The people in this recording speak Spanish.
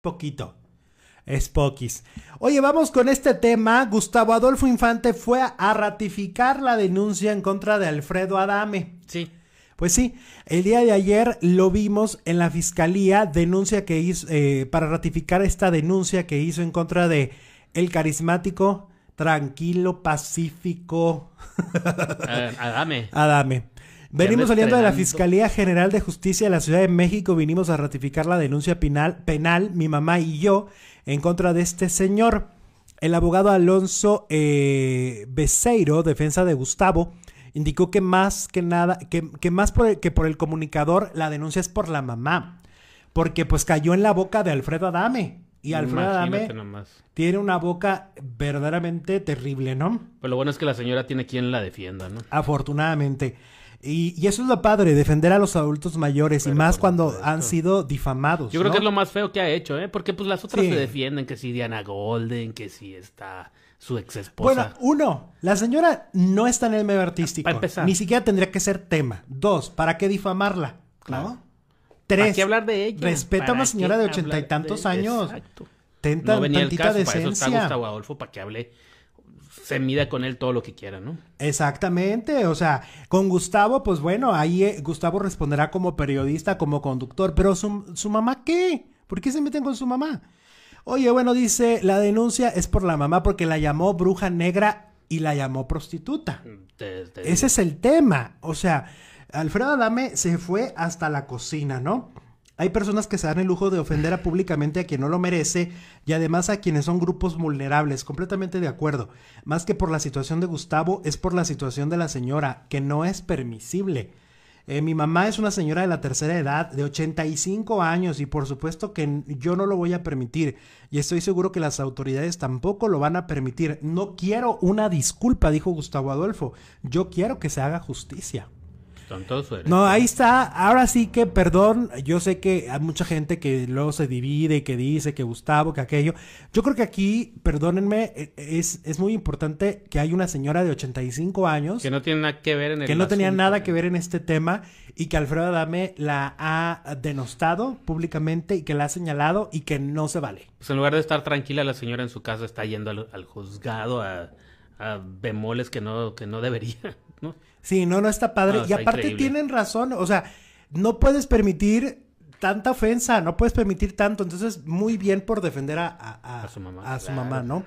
Poquito. Es poquis. Oye, vamos con este tema. Gustavo Adolfo Infante fue a ratificar la denuncia en contra de Alfredo Adame. Sí. Pues sí, el día de ayer lo vimos en la fiscalía, denuncia que hizo, eh, para ratificar esta denuncia que hizo en contra de el carismático, tranquilo, pacífico. Ah, Adame. Adame. Venimos saliendo de la Fiscalía General de Justicia de la Ciudad de México, vinimos a ratificar la denuncia penal, penal mi mamá y yo, en contra de este señor. El abogado Alonso eh, Beseiro, defensa de Gustavo, indicó que más que nada, que, que más que por el comunicador, la denuncia es por la mamá. Porque pues cayó en la boca de Alfredo Adame. Y Alfredo Adame tiene una boca verdaderamente terrible, ¿no? Pero lo bueno es que la señora tiene quien la defienda, ¿no? Afortunadamente. Y, eso es lo padre, defender a los adultos mayores y más cuando han sido difamados. Yo creo que es lo más feo que ha hecho, ¿eh? Porque pues las otras se defienden, que si Diana Golden, que si está su ex esposa. Bueno, uno, la señora no está en el medio artístico. Para empezar. Ni siquiera tendría que ser tema. Dos, ¿para qué difamarla? Claro. Tres, ¿Para hablar de ella? Respeta a una señora de ochenta y tantos años. Exacto. Tenta no venía tantita el caso, Para eso está Gustavo Adolfo, para que hable se mida con él todo lo que quiera, ¿no? Exactamente, o sea, con Gustavo, pues bueno, ahí eh, Gustavo responderá como periodista, como conductor, pero su, su mamá, ¿qué? ¿Por qué se meten con su mamá? Oye, bueno, dice, la denuncia es por la mamá porque la llamó bruja negra y la llamó prostituta. Mm, Ese es el tema, o sea, Alfredo Adame se fue hasta la cocina, ¿no? Hay personas que se dan el lujo de ofender a públicamente a quien no lo merece y además a quienes son grupos vulnerables, completamente de acuerdo. Más que por la situación de Gustavo, es por la situación de la señora, que no es permisible. Eh, mi mamá es una señora de la tercera edad, de 85 años, y por supuesto que yo no lo voy a permitir. Y estoy seguro que las autoridades tampoco lo van a permitir. No quiero una disculpa, dijo Gustavo Adolfo. Yo quiero que se haga justicia. No, ahí está. Ahora sí que, perdón, yo sé que hay mucha gente que luego se divide y que dice que Gustavo, que aquello. Yo creo que aquí, perdónenme, e, es, es muy importante que hay una señora de 85 años. Que no tiene nada que ver en el Que no tenía nada que ver en este tema y que Alfredo Adame la ha denostado públicamente y que la ha señalado y que no se vale. Pues en lugar de estar tranquila, la señora en su casa está yendo al juzgado a a bemoles que no, que no debería, ¿no? Sí, no, no está padre. y aparte tienen razón, o sea, no puedes permitir tanta ofensa, no puedes permitir tanto. Entonces, muy bien por defender a, a, su mamá, a su mamá ¿no?